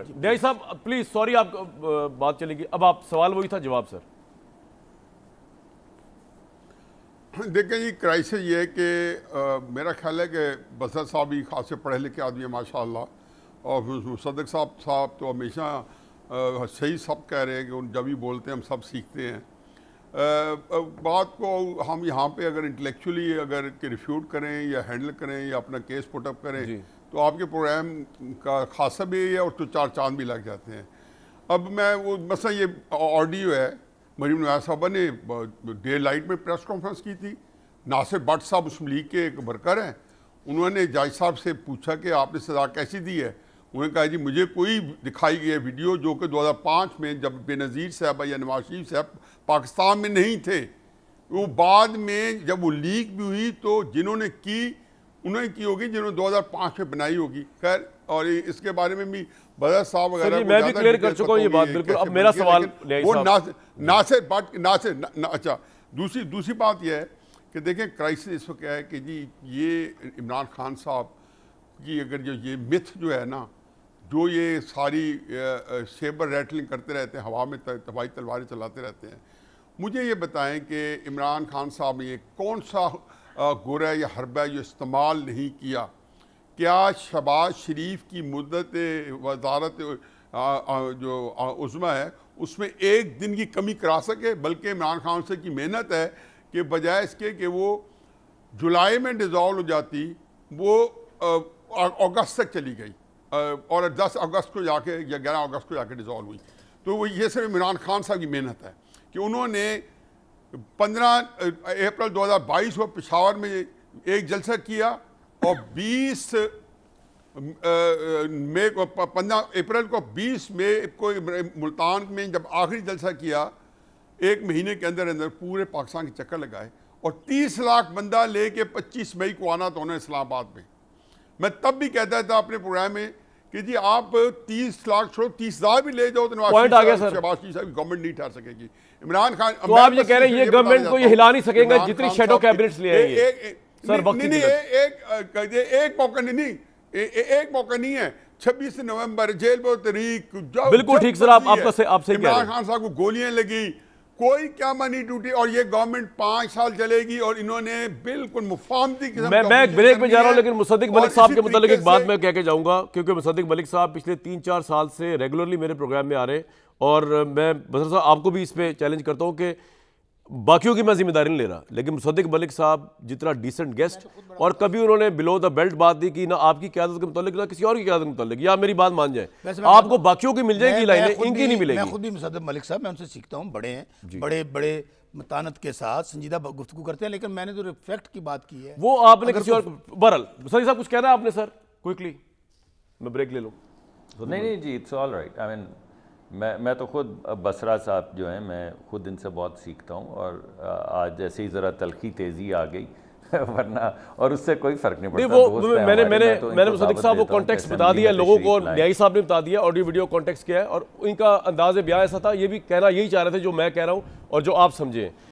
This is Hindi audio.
डाई साहब प्लीज सॉरी आप बात चलेगी अब आप सवाल वही था जवाब सर देखें जी क्राइसिस ये है कि मेरा ख्याल है कि बसर साहब भी से पढ़े लिखे आदमी है माशाल्लाह और सदक साहब साहब तो हमेशा सही सब कह रहे हैं कि उन जब भी बोलते हैं हम सब सीखते हैं बात को हम यहाँ पे अगर इंटेलेक्चुअली अगर रिफ्यूट करें या हैंडल करें या अपना केस पुटअप करें तो आपके प्रोग्राम का खासा भी है और तो चार चांद भी लग जाते हैं अब मैं वो मसा ये ऑडियो है मरीम नवाज साहबा ने डे लाइट में प्रेस कॉन्फ्रेंस की थी नासिर भट्ट साहब उसम लीग के एक वर्कर हैं उन्होंने जज साहब से पूछा कि आपने सजा कैसी दी है उन्होंने कहा जी मुझे कोई दिखाई गई वीडियो जो कि 2005 में जब बेनज़ीर साहब या नवाज शरीफ साहब पाकिस्तान में नहीं थे वो बाद में जब वो लीक भी हुई तो जिन्होंने की उन्होंने की होगी जिन्होंने 2005 में बनाई होगी खैर और इसके बारे में भी बदर साहब वगैरह मैं भी क्लियर कर चुका हूँ ये बात बिल्कुल अब मेरा सवाल वो नासिर बट नासिर अच्छा दूसरी दूसरी बात यह है कि देखें क्राइसिस इस वक्त क्या है कि जी ये इमरान खान साहब की अगर जो ये मिथ जो है ना जो ये सारी सेबर रैटलिंग करते रहते हैं हवा में तबाही तलवारें चलाते रहते हैं मुझे ये बताएं कि इमरान खान साहब ने कौन सा गोरा या हरबा जो इस्तेमाल नहीं किया क्या शबाज शरीफ की मदत वजारत जो उज़मा है उसमें एक दिन की कमी करा सके बल्कि इमरान खान से की मेहनत है कि बजाय इसके कि वो जुलाई में डिज़ोल्व हो जाती वो अगस्त तक चली गई और 10 अगस्त को जाके या ग्यारह अगस्त को जाके डिजॉल्व हुई तो वो ये सिर्फ इमरान खान साहब की मेहनत है कि उन्होंने 15 अप्रैल 2022 को पिशावर में एक जलसा किया और 20 मई को पंद्रह अप्रैल को 20 मई को मुल्तान में जब आखिरी जलसा किया एक महीने के अंदर अंदर पूरे पाकिस्तान के चक्कर लगाए और 30 लाख बंदा लेके 25 मई को आना था उन्होंने इस्लामाबाद में मैं तब भी कहता था अपने प्रोग्राम में कि जी आप 30 लाख छोड़ो तीस हजार भी ले जाओ तो आ गया सर शहबाज साहब गवर्नमेंट नहीं ठहर सकेगी इमरान खान तो आप ये कह रहे हैं ये गवर्नमेंट को ये हिला नहीं सकेगा जितनी शेडो कैबिनेट्स ले आएंगे सर नहीं नहीं एक एक मौका नहीं एक मौका नहीं है छब्बीस नवंबर जेल वो तरीक बिल्कुल ठीक सर आप आपसे आपसे इमरान खान साहब को गोलियां लगी कोई क्या मनी ड्यूटी और ये गवर्नमेंट पांच साल चलेगी और इन्होंने बिल्कुल मुफामती मैं मैं ब्रेक में जा रहा हूं लेकिन मुसदिक मलिक साहब के मुताबिक एक बात मैं कह के जाऊंगा क्योंकि मुसदिक मलिक साहब पिछले तीन चार साल से रेगुलरली मेरे प्रोग्राम में आ रहे और मैं बसर साहब आपको भी इस पर चैलेंज करता हूँ कि बाकियों की मैं जिम्मेदारी नहीं ले रहा लेकिन मुसदक मलिक साहब जितना तो डिसेंट गेस्ट और कभी उन्होंने बिलो द बेल्ट बात दी कि ना आपकी क्यादत के मुतल ना किसी और की क्यादत के मुतल या मेरी बात मान जाए आपको बाकियों की मिल जाएगी लाइनें इनकी नहीं मिलेगी मैं खुद भी मुसदक मलिक साहब मैं उनसे सीखता हूँ बड़े हैं बड़े बड़े मतानत के साथ संजीदा गुफ्तु करते हैं लेकिन मैंने जो तो रिफेक्ट की बात की है वो आपने किसी और बरल सर साहब कुछ कहना है आपने सर क्विकली मैं ब्रेक ले लूँ नहीं नहीं जी it's all right I mean मैं मैं तो ख़ुद बसरा साहब जो हैं मैं ख़ुद इनसे बहुत सीखता हूँ और आज जैसे ही ज़रा तलखी तेज़ी आ गई वरना और उससे कोई फर्क नहीं पड़ता वो मैंने मैंने तो मैंने मुसदिक साहब वो कॉन्टेक्स्ट बता दिया लोगों को और न्यायी साहब ने बता दिया ऑडियो वीडियो कॉन्टेक्स्ट किया है और इनका अंदाज ब्याह ऐसा था ये भी कहना यही चाह रहे थे जो मैं कह रहा हूँ और जो आप समझे